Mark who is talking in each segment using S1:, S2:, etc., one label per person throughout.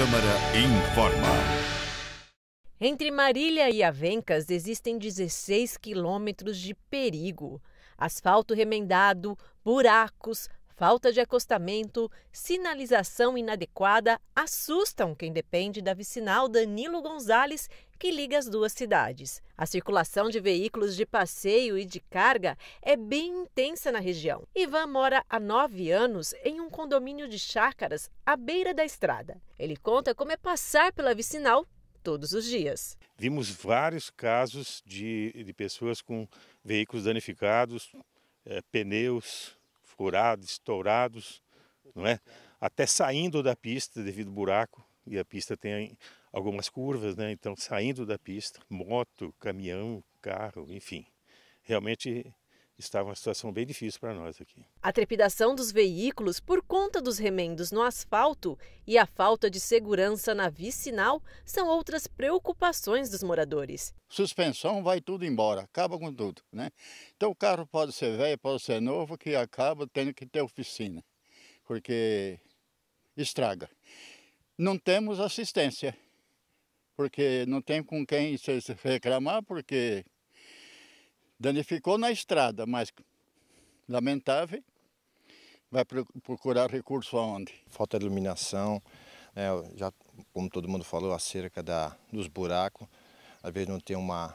S1: Câmara informa. Entre Marília e Avencas existem 16 quilômetros de perigo. Asfalto remendado, buracos, Falta de acostamento, sinalização inadequada assustam quem depende da vicinal Danilo Gonzalez, que liga as duas cidades. A circulação de veículos de passeio e de carga é bem intensa na região. Ivan mora há nove anos em um condomínio de chácaras à beira da estrada. Ele conta como é passar pela vicinal todos os dias.
S2: Vimos vários casos de, de pessoas com veículos danificados, é, pneus, furados, estourados, não é? Até saindo da pista devido ao buraco e a pista tem algumas curvas, né? Então saindo da pista, moto, caminhão, carro, enfim, realmente estava uma situação bem difícil para nós aqui.
S1: A trepidação dos veículos por conta dos remendos no asfalto e a falta de segurança na vicinal são outras preocupações dos
S2: moradores. Suspensão vai tudo embora, acaba com tudo, né? Então o carro pode ser velho, pode ser novo, que acaba tendo que ter oficina, porque estraga. Não temos assistência, porque não tem com quem se reclamar, porque Danificou na estrada, mas lamentável. Vai procurar recurso aonde? Falta de iluminação, né, já, como todo mundo falou, acerca da, dos buracos. Às vezes não tem uma,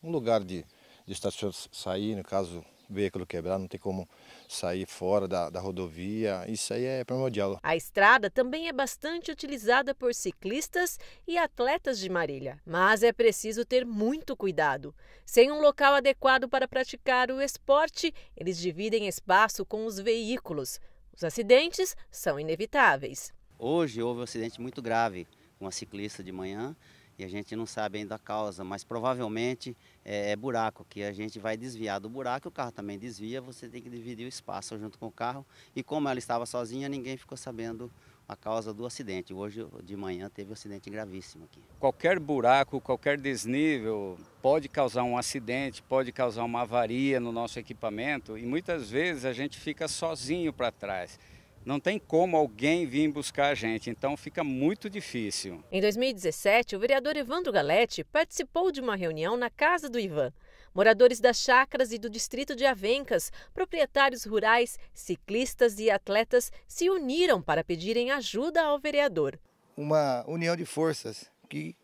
S2: um lugar de, de estacionamento sair, no caso veículo quebrado, não tem como sair fora da, da rodovia. Isso aí é primordial.
S1: A estrada também é bastante utilizada por ciclistas e atletas de Marília, mas é preciso ter muito cuidado. Sem um local adequado para praticar o esporte, eles dividem espaço com os veículos. Os acidentes são inevitáveis.
S2: Hoje houve um acidente muito grave, uma ciclista de manhã e a gente não sabe ainda a causa, mas provavelmente é, é, buraco, que a gente vai desviar do buraco, o carro também desvia, você tem que dividir o espaço junto com o carro. E como ela estava sozinha, ninguém ficou sabendo a causa do acidente. Hoje de manhã teve um acidente gravíssimo aqui. Qualquer buraco, qualquer desnível pode causar um acidente, pode causar uma avaria no nosso equipamento e muitas vezes a gente fica sozinho para trás não tem como alguém vir buscar a gente, então fica muito difícil.
S1: Em 2017, o vereador Evandro Galete participou de uma reunião na casa do Ivan. Moradores das chacras e do distrito de Avencas, proprietários rurais, ciclistas e atletas se uniram para pedirem ajuda ao vereador.
S2: Uma união de forças que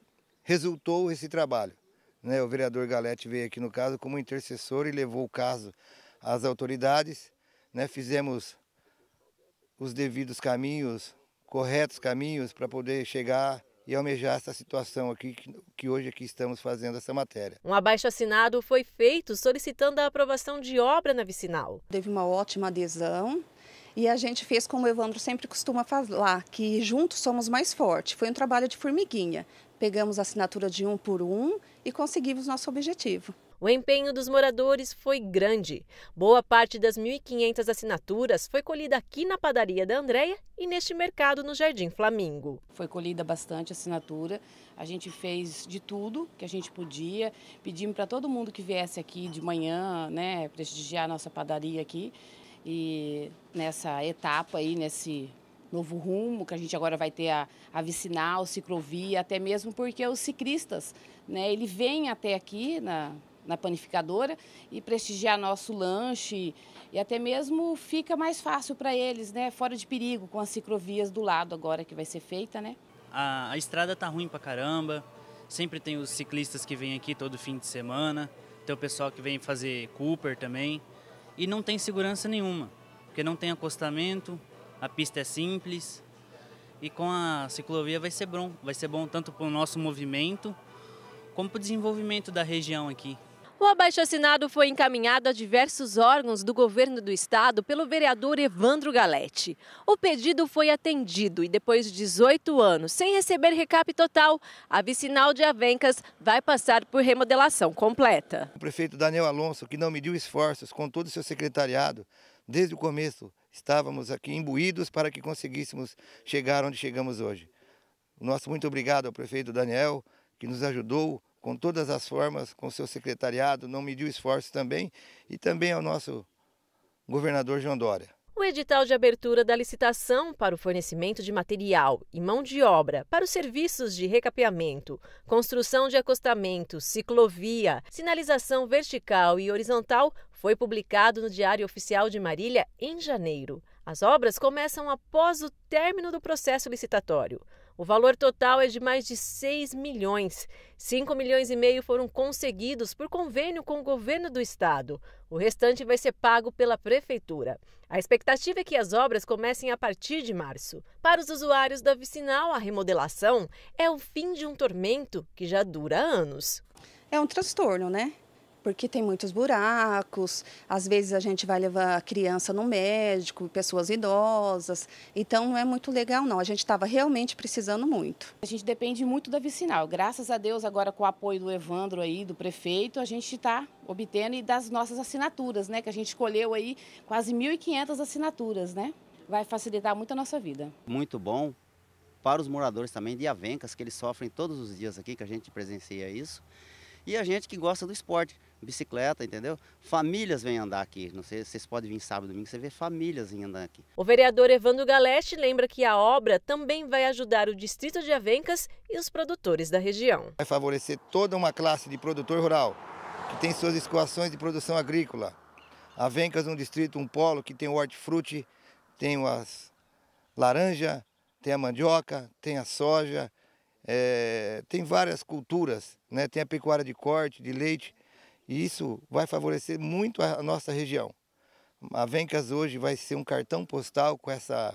S2: resultou esse trabalho. Né? O vereador Galete veio aqui no caso como intercessor e levou o caso às autoridades. Né? Fizemos os devidos caminhos, corretos caminhos para poder chegar e almejar essa situação aqui que hoje aqui estamos fazendo essa matéria.
S1: Um abaixo assinado foi feito solicitando a aprovação de obra na vicinal. Teve uma ótima adesão. E a gente fez como o Evandro sempre costuma falar, que juntos somos mais fortes. Foi um trabalho de formiguinha. Pegamos a assinatura de um por um e conseguimos nosso objetivo. O empenho dos moradores foi grande. Boa parte das 1.500 assinaturas foi colhida aqui na padaria da Andréia e neste mercado no Jardim Flamingo. Foi colhida bastante assinatura. A gente fez de tudo que a gente podia. Pedimos para todo mundo que viesse aqui de manhã, né, prestigiar a nossa padaria aqui. E nessa etapa aí, nesse novo rumo, que a gente agora vai ter a, a vicinal, ciclovia, até mesmo porque os ciclistas, né, ele vem até aqui na, na panificadora e prestigiar nosso lanche e até mesmo fica mais fácil para eles, né? Fora de perigo com as ciclovias do lado agora que vai ser feita, né? A, a estrada tá ruim para caramba. Sempre tem os ciclistas que vêm aqui todo fim de semana, tem o pessoal que vem fazer Cooper também e não tem segurança nenhuma, porque não tem acostamento, a pista é simples e com a ciclovia vai ser bom, vai ser bom tanto para o nosso movimento como para o desenvolvimento da região aqui. O abaixo-assinado foi encaminhado a diversos órgãos do governo do estado pelo vereador Evandro Galete. O pedido foi atendido e depois de 18 anos, sem receber recap total, a vicinal de Avencas vai passar por remodelação completa. O
S2: prefeito Daniel Alonso, que não mediu esforços com todo o seu secretariado, desde o começo estávamos aqui imbuídos para que conseguíssemos chegar onde chegamos hoje. Nosso muito obrigado ao prefeito Daniel, que nos ajudou com todas as formas, com seu secretariado, não mediu esforço também, e também ao nosso governador João Dória.
S1: O edital de abertura da licitação para o fornecimento de material e mão de obra para os serviços de recapeamento, construção de acostamento, ciclovia, sinalização vertical e horizontal foi publicado no Diário Oficial de Marília em janeiro. As obras começam após o término do processo licitatório. O valor total é de mais de 6 milhões. 5 milhões e meio foram conseguidos por convênio com o governo do estado. O restante vai ser pago pela prefeitura. A expectativa é que as obras comecem a partir de março. Para os usuários da Vicinal, a remodelação é o fim de um tormento que já dura anos. É um transtorno, né? porque tem muitos buracos, às vezes a gente vai levar a criança no médico, pessoas idosas, então não é muito legal não, a gente estava realmente precisando muito. A gente depende muito da vicinal, graças a Deus agora com o apoio do Evandro aí, do prefeito, a gente está obtendo e das nossas assinaturas, né, que a gente colheu aí quase 1.500 assinaturas, né, vai facilitar muito a nossa vida.
S2: Muito bom para os moradores também de Avencas, que eles sofrem todos os dias aqui, que a gente presencia isso, e a gente que gosta do esporte, bicicleta, entendeu? Famílias vêm andar aqui. Não sei se vocês podem vir sábado, domingo, você vê famílias vindo andar aqui.
S1: O vereador Evandro Galeste lembra que a obra também vai ajudar o distrito de Avencas e os produtores da região.
S2: Vai favorecer toda uma classe de produtor rural, que tem suas escoações de produção agrícola. Avencas é um distrito, um polo que tem o hortifruti, tem as laranja, tem a mandioca, tem a soja, é, tem várias culturas, né? tem a pecuária de corte, de leite, e isso vai favorecer muito a nossa região. A Vencas hoje vai ser um cartão postal com essa,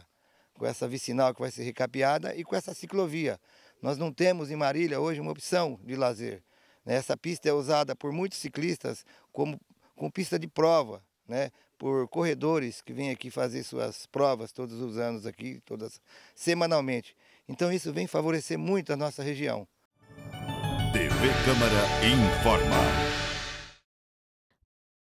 S2: com essa vicinal que vai ser recapeada e com essa ciclovia. Nós não temos em Marília hoje uma opção de lazer. Né? Essa pista é usada por muitos ciclistas como, como pista de prova, né? por corredores que vêm aqui fazer suas provas todos os anos aqui, todas semanalmente. Então isso vem favorecer muito a nossa região. TV Câmara informa.